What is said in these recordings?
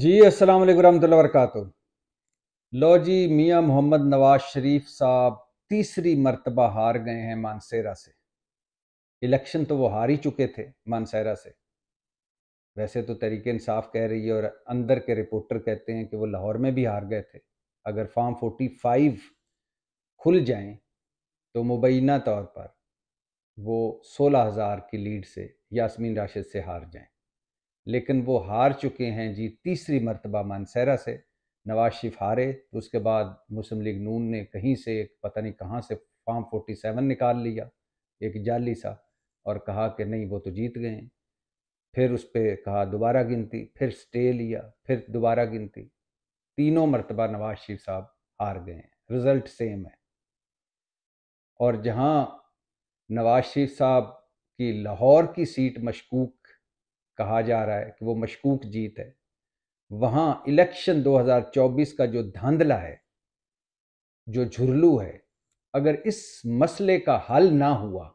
जी अस्सलाम वालेकुम रहमतुल्लाह वरकत लो जी मियाँ मोहम्मद नवाज शरीफ साहब तीसरी मरतबा हार गए हैं मानसेरा से इलेक्शन तो वो हार ही चुके थे मानसेरा से वैसे तो तरीके इंसाफ कह रही है और अंदर के रिपोर्टर कहते हैं कि वो लाहौर में भी हार गए थे अगर फॉर्म फोर्टी फाइव खुल जाएं तो मुबैना तौर पर वो सोलह हज़ार की लीड से यासमीन राशिद से हार जाएं लेकिन वो हार चुके हैं जी तीसरी मरतबा मानसहरा से नवाज शरीफ हारे तो उसके बाद मुस्लिम लीग नून ने कहीं से पता नहीं कहाँ से फॉर्म फोर्टी सेवन निकाल लिया एक जाली सा और कहा कि नहीं वो तो जीत गए फिर उस पर कहा दोबारा गिनती फिर स्टे लिया फिर दोबारा गिनती तीनों मरतबा नवाज शरीफ साहब हार गए हैं रिज़ल्ट सेम है और जहाँ नवाज शरीफ साहब की लाहौर की सीट मशकूक कहा जा रहा है कि वो मशकूक जीत है वहाँ इलेक्शन 2024 का जो धांधला है जो झुरलू है अगर इस मसले का हल ना हुआ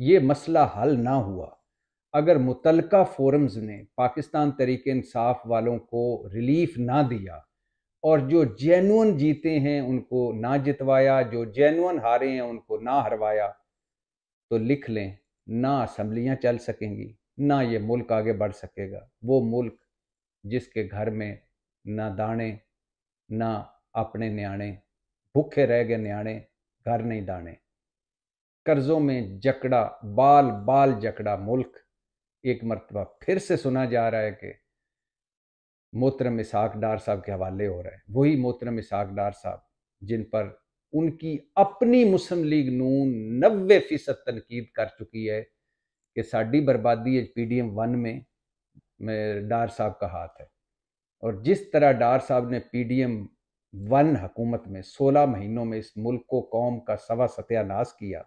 ये मसला हल ना हुआ अगर मुतलका फोरम्स ने पाकिस्तान तरीके इंसाफ वालों को रिलीफ ना दिया और जो जेनुअन जीते हैं उनको ना जितवाया जो जेनुअन हारे हैं उनको ना हरवाया तो लिख लें ना असम्बलियाँ चल सकेंगी ना ये मुल्क आगे बढ़ सकेगा वो मुल्क जिसके घर में ना दाने ना अपने न्याणे भूखे रह गए न्याणे घर नहीं दाने कर्जों में जकड़ा बाल बाल जकड़ा मुल्क एक मरतबा फिर से सुना जा रहा है कि मोहतरम इसाक डार साहब के हवाले हो रहा है वही मोहतरम इसाक डार साहब जिन पर उनकी अपनी मुस्लिम लीग नून नबे फीसद तनकीद कर चुकी है कि साड़ी बर्बादी H P D M one में, में डार साहब का हाथ है और जिस तरह डार साहब ने पी डी एम वन हकूमत में सोलह महीनों में इस मुल्क को कौम का सवा सत्यानाश किया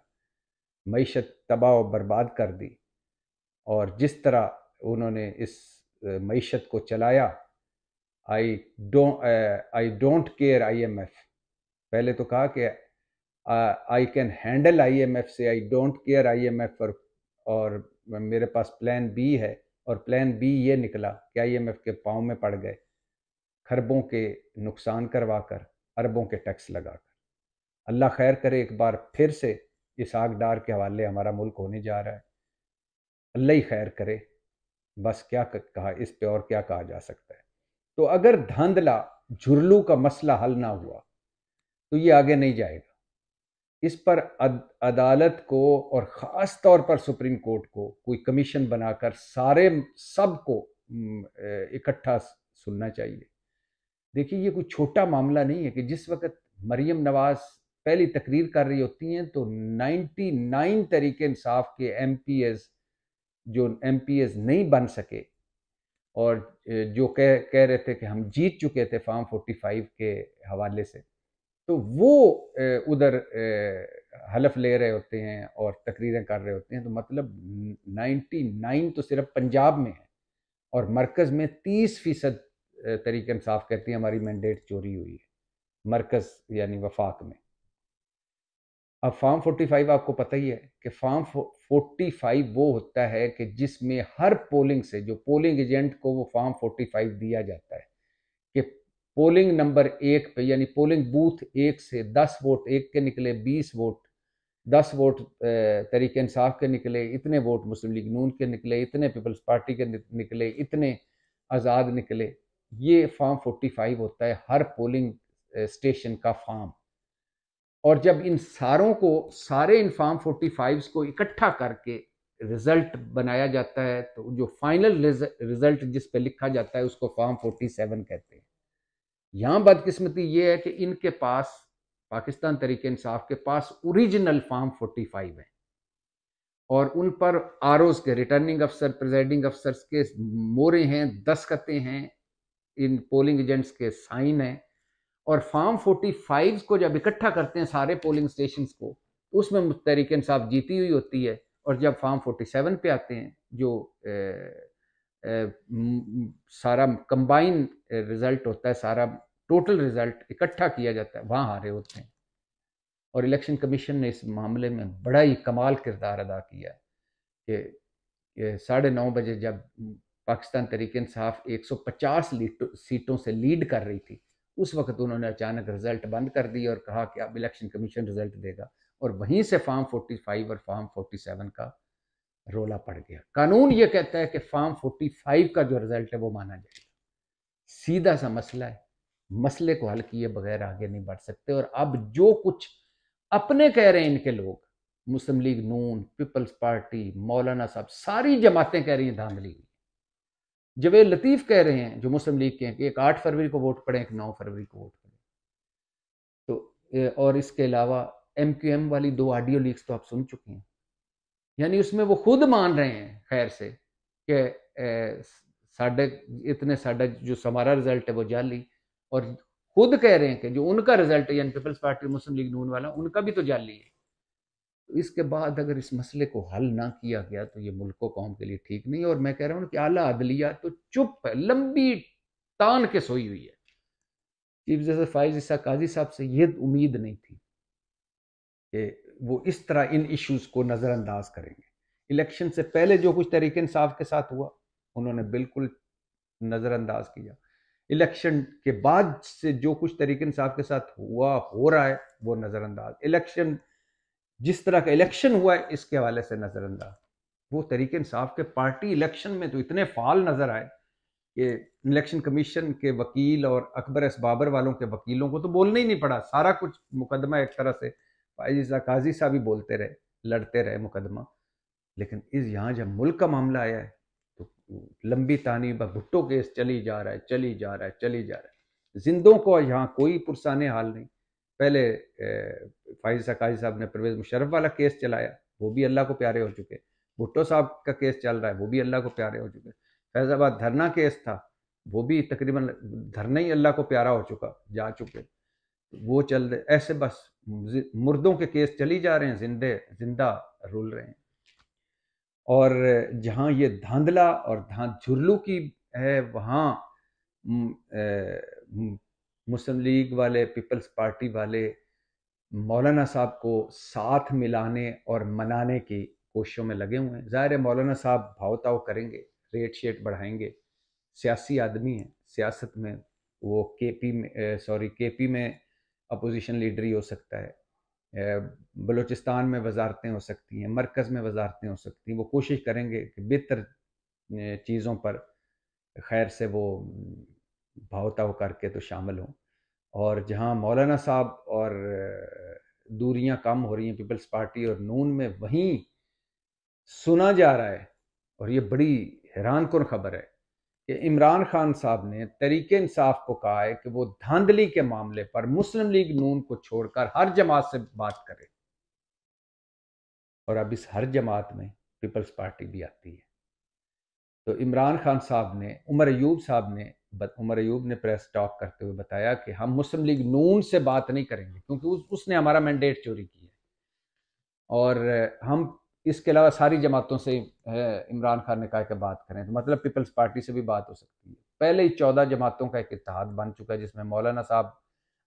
मीशत तबाह और बर्बाद कर दी और जिस तरह उन्होंने इस मीशत को चलाया I don't I don't care आई एम एफ पहले तो कहा कि आई कैन हैंडल आई एम एफ से आई डोंट केयर आई एम एफ और और मेरे पास प्लान बी है और प्लान बी ये निकला कि एफ के पाँव में पड़ गए खरबों के नुकसान करवा कर अरबों के टैक्स लगाकर अल्लाह खैर करे एक बार फिर से इस आग डार के हवाले हमारा मुल्क होने जा रहा है अल्लाह ही खैर करे बस क्या कहा इस पे और क्या कहा जा सकता है तो अगर धांधला झुरलू का मसला हल ना हुआ तो ये आगे नहीं जाएगा इस पर अद, अदालत को और ख़ास तौर पर सुप्रीम कोर्ट को कोई कमीशन बनाकर सारे सब को इकट्ठा सुनना चाहिए देखिए ये कोई छोटा मामला नहीं है कि जिस वक्त मरियम नवाज़ पहली तकरीर कर रही होती हैं तो 99 तरीके इंसाफ के एम जो एम नहीं बन सके और जो कह कह रहे थे कि हम जीत चुके थे फॉर्म 45 के हवाले से तो वो उधर हलफ ले रहे होते हैं और तकरीरें कर रहे होते हैं तो मतलब 99 तो सिर्फ पंजाब में है और मरकज़ में 30 फीसद तरीक इंसाफ कहती है हमारी मैंडेट चोरी हुई है मरकज़ यानी वफाक में अब फार्म 45 आपको पता ही है कि फार्म 45 वो होता है कि जिसमें हर पोलिंग से जो पोलिंग एजेंट को वो फार्म 45 दिया जाता है पोलिंग नंबर एक पे यानी पोलिंग बूथ एक से दस वोट एक के निकले बीस वोट दस वोट तरीक इंसाफ के निकले इतने वोट मुस्लिम लीग नून के निकले इतने पीपल्स पार्टी के निकले इतने आज़ाद निकले ये फॉर्म फोर्टी फाइव होता है हर पोलिंग स्टेशन का फॉर्म और जब इन सारों को सारे इन फॉर्म फाइव को इकट्ठा करके रिजल्ट बनाया जाता है तो जो फाइनल रिजल्ट जिस पे लिखा जाता है उसको फॉर्म सेवन कहते हैं यहाँ बदकिस्मती ये है कि इनके पास पाकिस्तान तरीके इंसाफ के पास ओरिजिनल फार्म 45 है और उन पर आर के रिटर्निंग अफसर प्रेजाइडिंग अफसर के मोरे हैं दस्खते हैं इन पोलिंग एजेंट्स के साइन हैं और फार्म 45 को जब इकट्ठा करते हैं सारे पोलिंग स्टेशन को उसमें तरीके इंसाफ जीती हुई होती है और जब फार्म 47 पे आते हैं जो ए, सारा कंबाइन रिजल्ट होता है सारा टोटल रिजल्ट इकट्ठा किया जाता है वहाँ हारे होते हैं और इलेक्शन कमीशन ने इस मामले में बड़ा ही कमाल किरदार अदा किया कि साढ़े नौ बजे जब पाकिस्तान तरीक इंसाफ पचास सीटों से लीड कर रही थी उस वक्त उन्होंने अचानक रिजल्ट बंद कर दिया और कहा कि अब इलेक्शन कमीशन रिजल्ट देगा और वहीं से फॉर्म फाइव और फॉर्म सेवन का रोला पड़ गया कानून ये कहता है कि फार्म फाइव का जो रिजल्ट है वो माना जाएगा सीधा सा मसला है मसले को हल किए बगैर आगे नहीं बढ़ सकते और अब जो कुछ अपने कह रहे हैं इनके लोग मुस्लिम लीग नून पीपल्स पार्टी मौलाना साहब सारी जमातें कह रही हैं धांधली जवेद लतीफ़ कह रहे हैं जो मुस्लिम लीग के हैं कि एक आठ फरवरी को वोट पड़े एक नौ फरवरी को वोट पड़े तो और इसके अलावा एम क्यू एम वाली दो ऑडियो लीक्स तो आप सुन चुके हैं यानी उसमें वो खुद मान रहे हैं खैर से कि साढ़े इतने साढ़ा जो हमारा रिजल्ट है वो जाली और खुद कह रहे हैं कि जो उनका रिजल्ट है यानी पीपल्स पार्टी मुस्लिम लीग नून वाला उनका भी तो जाली है तो इसके बाद अगर इस मसले को हल ना किया गया तो ये मुल्क कौम के लिए ठीक नहीं और मैं कह रहा हूँ कि आला अदलिया तो चुप है लंबी तान के सोई हुई है चीफ जस्टिस फाइज ईसा काजी साहब से ये उम्मीद नहीं थी कि वो इस तरह इन इश्यूज को नज़रअंदाज करेंगे इलेक्शन से पहले जो कुछ तरीके इंसाफ के साथ हुआ उन्होंने बिल्कुल नज़रअंदाज किया इलेक्शन के बाद से जो कुछ तरीके इंसाफ के साथ हुआ हो रहा है वो नज़रअंदाज इलेक्शन जिस तरह का इलेक्शन हुआ है इसके हवाले से नज़रअंदाज वो तरीके इंसाफ के पार्टी इलेक्शन में तो इतने फाल नज़र आए कि इलेक्शन कमीशन के वकील और अकबर एस बाबर वालों के वकीलों को तो बोलना ही नहीं पड़ा सारा कुछ मुकदमा एक तरह से फायजा काजी साहब ही बोलते रहे लड़ते रहे मुकदमा लेकिन इस यहाँ जब मुल्क का मामला आया है तो लंबी तानी व भुट्टो केस चली जा रहा है चली जा रहा है चली जा रहा है जिंदों को यहाँ कोई पुरसान हाल नहीं पहले फायजा काजी साहब ने परवेज मुशरफ वाला केस चलाया वो भी अल्लाह को प्यारे हो चुके भुट्टो साहब का केस चल रहा है वो भी अल्लाह को प्यारे हो चुके फैजाबाद धरना केस था वो भी तकरीबन धरना ही अल्लाह को प्यारा हो चुका जा चुके वो चल रहे ऐसे बस मुर्दों के केस चली जा रहे हैं जिंदे जिंदा रुल रहे हैं और जहाँ ये धांधला और धां झुरलू की है वहां मुस्लिम लीग वाले पीपल्स पार्टी वाले मौलाना साहब को साथ मिलाने और मनाने की कोशिशों में लगे हुए हैं ज़ाहिर है मौलाना साहब भावताव करेंगे रेट शेट बढ़ाएंगे सियासी आदमी हैं सियासत में वो केपी में सॉरी केपी में अपोजिशन लीडर ही हो सकता है बलूचिस्तान में वजारतें हो सकती हैं मरकज़ में वजारतें हो सकती हैं वो कोशिश करेंगे कि बेहतर चीज़ों पर खैर से वो भावताव करके तो शामिल हों और जहाँ मौलाना साहब और दूरियाँ कम हो रही हैं पीपल्स पार्टी और नून में वहीं सुना जा रहा है और ये बड़ी हैरान कन खबर है कि इमरान खान साहब ने तरीके इंसाफ को कहा है कि वो धांधली के मामले पर मुस्लिम लीग नून को छोड़कर हर जमात से बात करे और अब इस हर जमात में पीपल्स पार्टी भी आती है तो इमरान खान साहब ने उमर अयूब साहब ने उमर अयूब ने प्रेस टॉक करते हुए बताया कि हम मुस्लिम लीग नून से बात नहीं करेंगे क्योंकि उस, उसने हमारा मैंडेट चोरी किया और हम इसके अलावा सारी जमातों से इमरान खान ने कहा कि बात करें तो मतलब पीपल्स पार्टी से भी बात हो सकती है पहले ही चौदह जमातों का एक इतिहाद बन चुका है जिसमें मौलाना साहब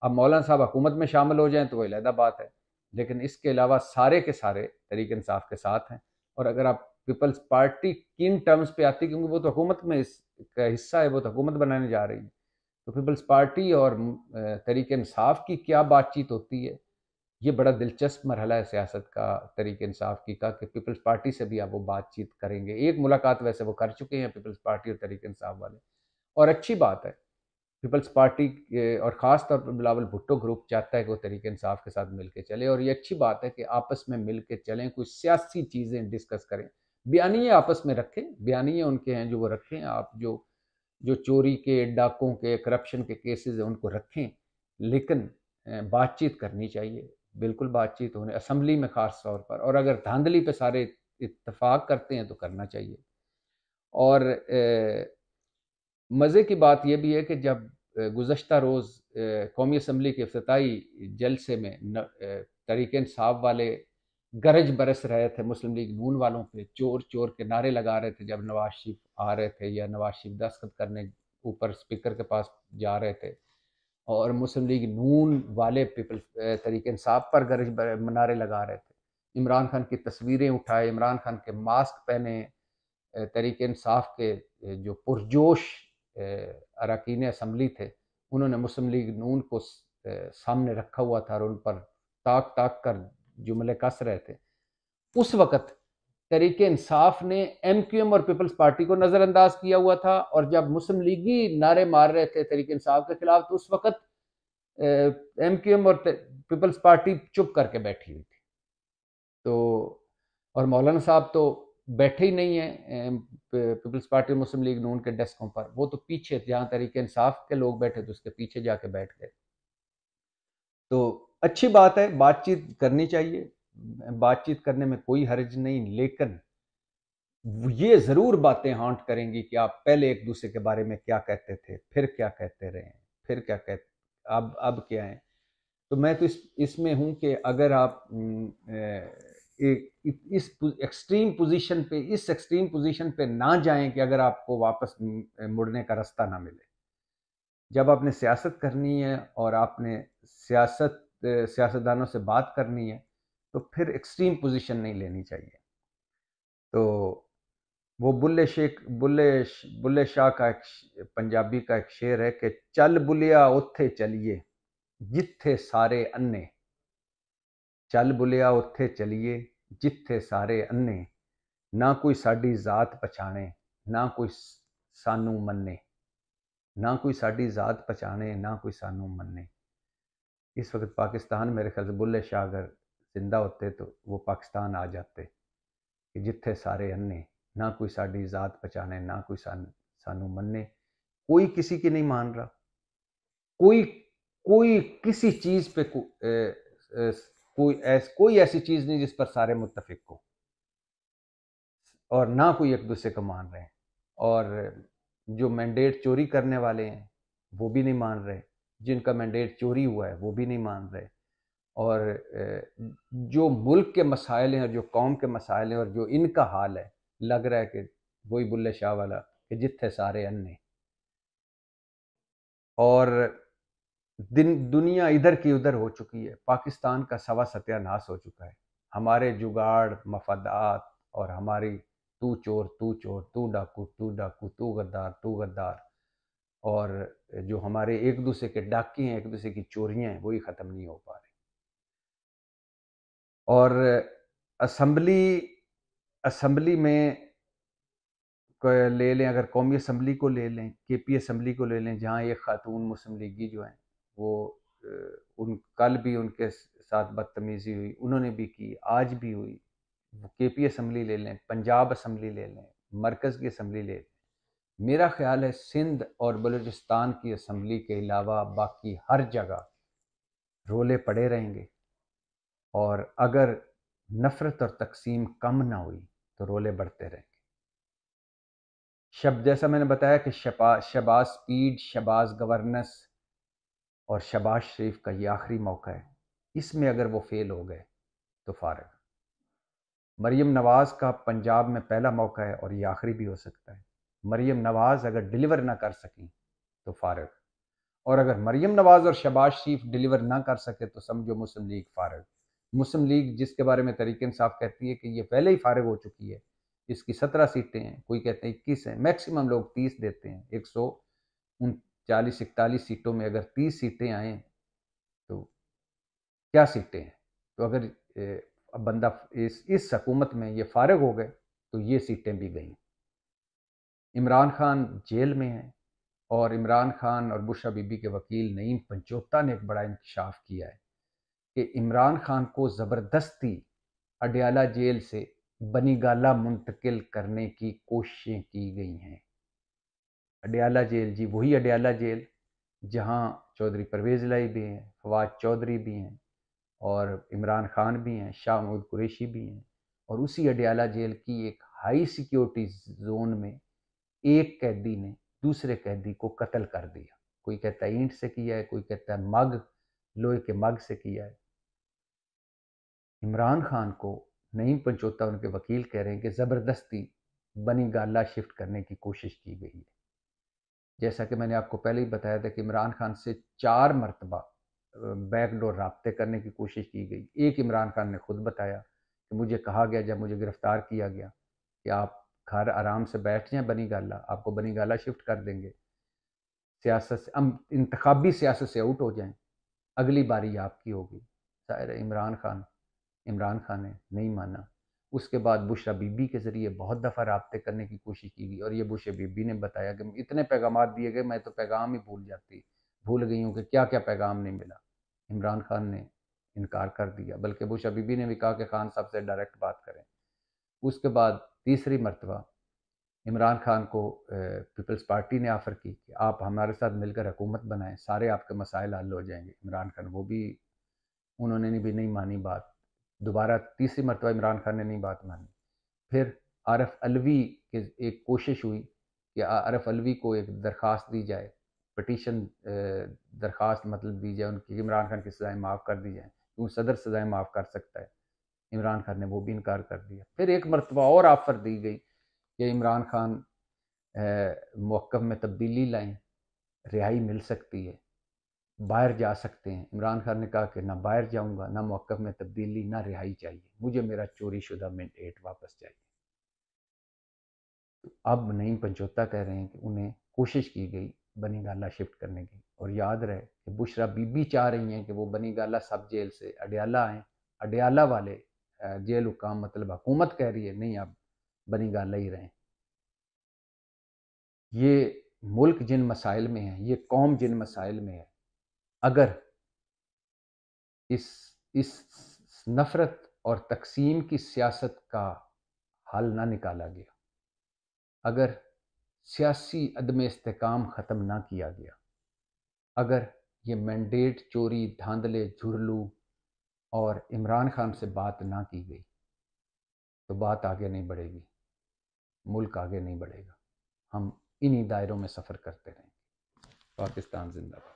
अब मौलाना साहब हुकूमत में शामिल हो जाएं तो वह अलहदा बात है लेकिन इसके अलावा सारे के सारे तरीक इंसाफ के साथ हैं और अगर आप पीपल्स पार्टी किन टर्म्स पर आती है क्योंकि वो तो हुकूमत में इस का हिस्सा है वो तो हुकूमत बनाने जा रही है तो पीपल्स पार्टी और तरीक इंसाफ की क्या बातचीत होती है ये बड़ा दिलचस्प मरहला है सियासत का तरीके इंसाफ की का कि पीपल्स पार्टी से भी आप वो बातचीत करेंगे एक मुलाकात वैसे वो कर चुके हैं पीपल्स पार्टी और तरीके इंसाफ वाले और अच्छी बात है पीपल्स पार्टी और ख़ास तौर पर बिलावल भुट्टो ग्रुप चाहता है कि वो तरीके इंसाफ के साथ मिल के चले और ये अच्छी बात है कि आपस में मिल के चलें कुछ सियासी चीज़ें डिस्कस करें बयानिए आपस में रखें बयानिए उनके हैं जो वो रखें आप जो जो चोरी के डाकों के करप्शन के केसेस हैं उनको रखें लेकिन बातचीत करनी चाहिए बिल्कुल बातचीत होने असम्बली में ख़ास तौर पर और अगर धांधली पे सारे इतफाक़ करते हैं तो करना चाहिए और मज़े की बात यह भी है कि जब गुज्त रोज़ कौमी असम्बली के अफ्ताही जलसे में तरीक तरीके वाले गरज बरस रहे थे मुस्लिम लीग नून वालों पे चोर चोर के नारे लगा रहे थे जब नवाज शरीफ आ रहे थे या नवाज शरीफ दस्तखत करने ऊपर स्पीकर के पास जा रहे थे और मुस्लिम लीग नून वाले पीपल तरीके इंसाफ पर गरज मनारे लगा रहे थे इमरान खान की तस्वीरें उठाए इमरान खान के मास्क पहने तरीके इंसाफ के जो पुरजोश अरकान असम्बली थे उन्होंने मुस्लिम लीग नून को सामने रखा हुआ था और उन पर ताक ताक कर जुमले कस रहे थे उस वक़्त तरीके इंसाफ ने एम क्यू एम और पीपल्स पार्टी को नज़रअंदाज किया हुआ था और जब मुस्लिम लीगी नारे मार रहे थे तरीक इंसाफ के खिलाफ तो उस वक़्त एम क्यू एम और पीपल्स पार्टी चुप करके बैठी हुई थी तो और मौलाना साहब तो बैठे ही नहीं हैं पीपल्स पार्टी मुस्लिम लीग नून के डेस्कों पर वो तो पीछे जहाँ तरीक इंसाफ के लोग बैठे थे उसके पीछे जाके बैठ गए तो अच्छी बात है बातचीत करनी चाहिए बातचीत करने में कोई हर्ज नहीं लेकिन ये ज़रूर बातें हॉन्ट करेंगी कि आप पहले एक दूसरे के बारे में क्या कहते थे फिर क्या कहते रहे फिर क्या कह अब अब क्या है तो मैं तो इस इसमें हूँ कि अगर आप इस एक्सट्रीम पोजीशन पे इस एक्सट्रीम पोजीशन पे ना जाएं कि अगर आपको वापस मुड़ने का रास्ता ना मिले जब आपने सियासत करनी है और आपने सियासत सियासतदानों से बात करनी है तो फिर एक्सट्रीम पोजीशन नहीं लेनी चाहिए तो वो बुल्ले शेख बुल्ले बुल्ले शाह का एक पंजाबी का एक शेर है कि चल बुलिया उत्थे चलिए जिथे सारे अन्ने चल बुलिया उत्थे चलिए जिथे सारे अन्ने ना कोई साड़ी जात पछाने ना कोई सानू मन्ने ना कोई साड़ी जात पहचाने ना कोई सानू मन्ने इस वक्त पाकिस्तान मेरे ख्याल से बुल्ले शाह अगर जिंदा होते तो वो पाकिस्तान आ जाते कि जिथे सारे अन्ने ना कोई साड़ी जात पहचाने ना कोई सानू मन्ने कोई किसी की नहीं मान रहा कोई कोई किसी चीज पे को, ए, ए, कोई ऐस, कोई ऐसी चीज नहीं जिस पर सारे मुतफिक हो और ना कोई एक दूसरे को मान रहे हैं और जो मैंडेट चोरी करने वाले हैं वो भी नहीं मान रहे जिनका मैंडेट चोरी हुआ है वो भी नहीं मान रहे और जो मुल्क के मसाइल हैं और जो कौम के मसाइल हैं और जो इनका हाल है लग रहा है कि वही बुल्ले शाह वाला कि जिथे सारे अन्ने और दिन दुनिया इधर की उधर हो चुकी है पाकिस्तान का सवा सत्यानाश हो चुका है हमारे जुगाड़ मफादात और हमारी तू चोर तू चोर तू डाकू तू डाकू तू गद्दार तू गद्दार और जो हमारे एक दूसरे के डाके हैं एक दूसरे की चोरियाँ हैं वही ख़त्म नहीं हो पा रही और असम्बली असम्बली में ले लें अगर कौमी असम्बली को ले लें के पी असम्बली को ले लें जहाँ ये खातून मुस्लिम लीगी जो हैं वो उन कल भी उनके साथ बदतमीज़ी हुई उन्होंने भी की आज भी हुई के पी असम्बली ले लें पंजाब असम्बली ले लें मरकज़ की असम्बली ले लें मेरा ख्याल है सिंध और बलूचिस्तान की असम्बली के अलावा बाकी हर जगह रोले पड़े रहेंगे और अगर नफ़रत और तकसीम कम ना हुई तो रोले बढ़ते रहेंगे शब जैसा मैंने बताया कि शबा शबाज स्पीड शबाज गवर्नेंस और शबाज शरीफ का ये आखिरी मौका है इसमें अगर वो फेल हो गए तो फारग मरीम नवाज़ का पंजाब में पहला मौका है और ये आखिरी भी हो सकता है मरीम नवाज़ अगर डिलीवर ना कर सकें तो फारग और अगर मरीम नवाज़ और शबाज शरीफ डिलीवर ना कर सके तो समझो मुस्लिम लीग फारग मुस्लिम लीग जिसके बारे में तरीके इंसाफ कहती है कि ये पहले ही फारग हो चुकी है इसकी सत्रह सीटें हैं कोई कहते हैं इक्कीस हैं मैक्सिमम लोग तीस देते हैं एक सौ उनचालीस इकतालीस सीटों में अगर तीस सीटें आएँ तो क्या सीटें हैं तो अगर अब बंदा इस इस हकूमत में ये फारग हो गए तो ये सीटें भी गईं इमरान खान जेल में हैं और इमरान खान और बुशा बीबी के वकील नईम पंचोता ने एक बड़ा इंकशाफ किया है कि इमरान खान को ज़बरदस्ती अडयाला जेल से बनीगाला मुंतकिल करने की कोशिशें की गई हैं अडयाला जेल जी वही अडयाला जेल जहां चौधरी परवेज़ लाई भी हैं फवाद चौधरी भी हैं और इमरान खान भी हैं शाह महमूद कुरेशी भी हैं और उसी अडयाला जेल की एक हाई सिक्योरिटी जोन में एक कैदी ने दूसरे कैदी को कत्ल कर दिया कोई कहता है ईंट से किया है कोई कहता है मग लोहे के मग से किया है इमरान खान को नईम पंचोता उनके वकील कह रहे हैं कि ज़बरदस्ती बनी गाला शिफ्ट करने की कोशिश की गई है जैसा कि मैंने आपको पहले ही बताया था कि इमरान खान से चार मरतबा बैकडोर रबते करने की कोशिश की गई एक इमरान खान ने खुद बताया कि मुझे कहा गया जब मुझे गिरफ़्तार किया गया कि आप घर आराम से बैठ जाएं बनी गाला आपको बनी गाला शिफ्ट कर देंगे सियासत से हम इंतबी सियासत से आउट हो जाएं अगली बारी आपकी होगी शायर इमरान खान इमरान खान ने नहीं माना उसके बाद बुशरा बीबी के ज़रिए बहुत दफ़ा रबते करने की कोशिश की गई और ये बुशरा बीबी ने बताया कि इतने पैगाम दिए गए मैं तो पैगाम ही भूल जाती भूल गई हूँ कि क्या क्या पैगाम नहीं मिला इमरान खान ने इनकार कर दिया बल्कि बुशरा बीबी ने भी कहा कि खान साहब से डायरेक्ट बात करें उसके बाद तीसरी मरतबा इमरान खान को पीपल्स पार्टी ने ऑफ़र की कि आप हमारे साथ मिलकर हुकूमत बनाएं सारे आपके मसाइल हल हो जाएंगे इमरान खान वो भी उन्होंने भी नहीं मानी बात दोबारा तीसरी मरतबा इमरान खान ने नहीं बात मानी फिर आरफ अलवी के एक कोशिश हुई कि आरफ अलवी को एक दरख्वास्त दी जाए पटिशन दरख्वास्त मतलब दी जाए उनकी इमरान खान की सज़ाएँ माफ़ कर दी जाएँ क्योंकि सदर सज़ाएँ माफ़ कर सकता है इमरान खान ने वो भी इनकार कर दिया फिर एक मरतबा और आफर दी गई कि इमरान खान मौक़ में तब्दीली लाएँ रिहाई मिल सकती है बाहर जा सकते हैं इमरान खान ने कहा कि ना बाहर जाऊंगा ना मौक़ में तब्दीली ना रिहाई चाहिए मुझे मेरा चोरी शुदा मिनट एट वापस चाहिए तो अब नईम पंचोता कह रहे हैं कि उन्हें कोशिश की गई बनी गाला शिफ्ट करने की और याद रहे कि बुशरा बीबी चाह रही हैं कि वो बनी गाला सब जेल से अडयाला आएँ अडयाला वाले जेल हुकाम मतलब हुकूमत कह रही है नहीं आप बनी गाला ही रहें ये मुल्क जिन मसाइल में है ये कौम जिन मसाइल में है अगर इस इस नफ़रत और तकसीम की सियासत का हल ना निकाला गया अगर सियासी अदम इसकाम ख़त्म ना किया गया अगर ये मैंडेट चोरी धांधले झुरलू और इमरान खान से बात ना की गई तो बात आगे नहीं बढ़ेगी मुल्क आगे नहीं बढ़ेगा हम इन्हीं दायरों में सफ़र करते रहेंगे पाकिस्तान जिंदाबाद